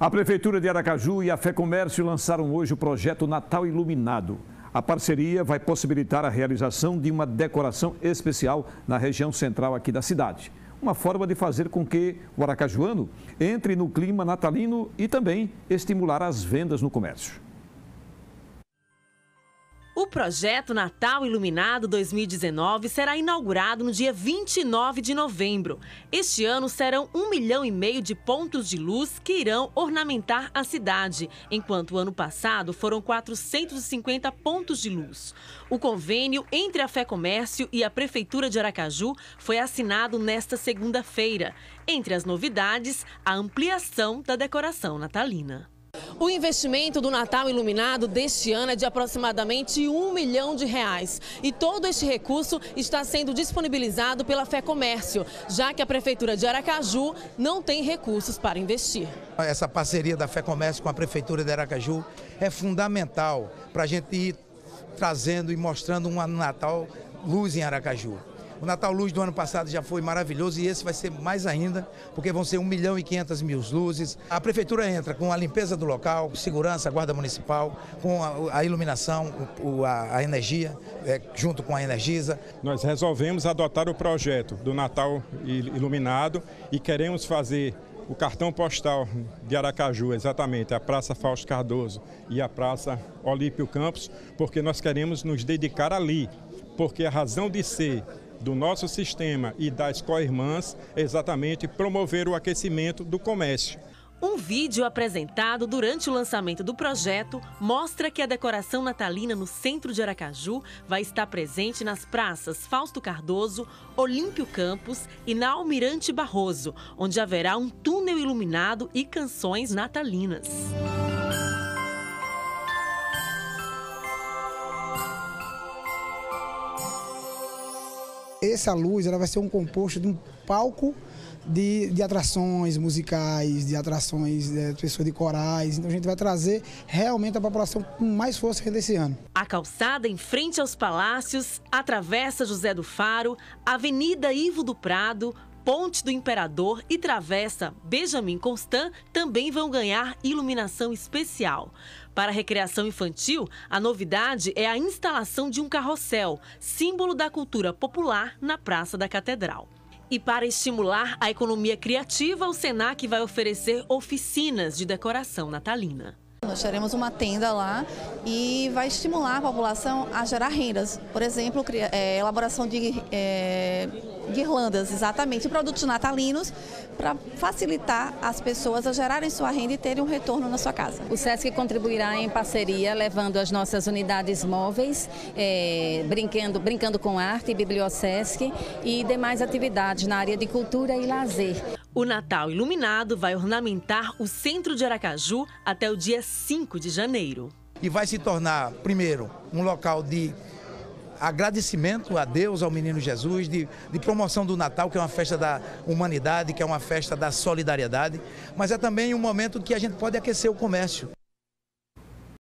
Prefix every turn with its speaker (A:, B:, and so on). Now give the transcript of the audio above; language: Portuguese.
A: A Prefeitura de Aracaju e a Fé Comércio lançaram hoje o projeto Natal Iluminado. A parceria vai possibilitar a realização de uma decoração especial na região central aqui da cidade. Uma forma de fazer com que o aracajuano entre no clima natalino e também estimular as vendas no comércio
B: projeto Natal Iluminado 2019 será inaugurado no dia 29 de novembro. Este ano serão um milhão e meio de pontos de luz que irão ornamentar a cidade, enquanto o ano passado foram 450 pontos de luz. O convênio entre a Fé Comércio e a Prefeitura de Aracaju foi assinado nesta segunda-feira. Entre as novidades, a ampliação da decoração natalina. O investimento do Natal Iluminado deste ano é de aproximadamente um milhão de reais. E todo este recurso está sendo disponibilizado pela Fé Comércio, já que a Prefeitura de Aracaju não tem recursos para investir.
C: Essa parceria da Fé Comércio com a Prefeitura de Aracaju é fundamental para a gente ir trazendo e mostrando um Natal luz em Aracaju. O Natal Luz do ano passado já foi maravilhoso e esse vai ser mais ainda, porque vão ser 1 milhão e 500 mil luzes. A prefeitura entra com a limpeza do local, segurança, guarda municipal, com a, a iluminação,
A: o, a, a, energia, é, junto com a Energisa. Nós resolvemos adotar o projeto do Natal Iluminado e queremos fazer o cartão postal de Aracaju, exatamente, a Praça Fausto Cardoso e a Praça Olímpio Campos, porque nós queremos nos dedicar ali, porque a razão de ser do nosso sistema e das co-irmãs exatamente promover o aquecimento do comércio.
B: Um vídeo apresentado durante o lançamento do projeto mostra que a decoração natalina no centro de Aracaju vai estar presente nas praças Fausto Cardoso, Olímpio Campos e na Almirante Barroso, onde haverá um túnel iluminado e canções natalinas. essa luz
C: ela vai ser um composto de um palco de, de atrações musicais, de atrações de é, pessoas de corais. Então a gente vai trazer realmente a população com mais força que desse ano.
B: A calçada em frente aos palácios atravessa José do Faro, Avenida Ivo do Prado, Ponte do Imperador e Travessa Benjamin Constant também vão ganhar iluminação especial. Para a recreação infantil, a novidade é a instalação de um carrossel, símbolo da cultura popular, na Praça da Catedral. E para estimular a economia criativa, o SENAC vai oferecer oficinas de decoração natalina. Nós teremos uma tenda lá e vai estimular a população a gerar rendas. Por exemplo, é, elaboração de é, guirlandas, exatamente, produtos natalinos para facilitar as pessoas a gerarem sua renda e terem um retorno na sua casa. O SESC contribuirá em parceria, levando as nossas unidades móveis, é, brincando, brincando com arte, bibliosesc e demais atividades na área de cultura e lazer. O Natal Iluminado vai ornamentar o centro de Aracaju até o dia 5 de janeiro. E vai se tornar, primeiro,
C: um local de agradecimento a Deus, ao menino Jesus, de, de, promoção do Natal, que é uma festa da humanidade, que é uma festa da solidariedade, mas é também um momento que a gente pode aquecer o comércio.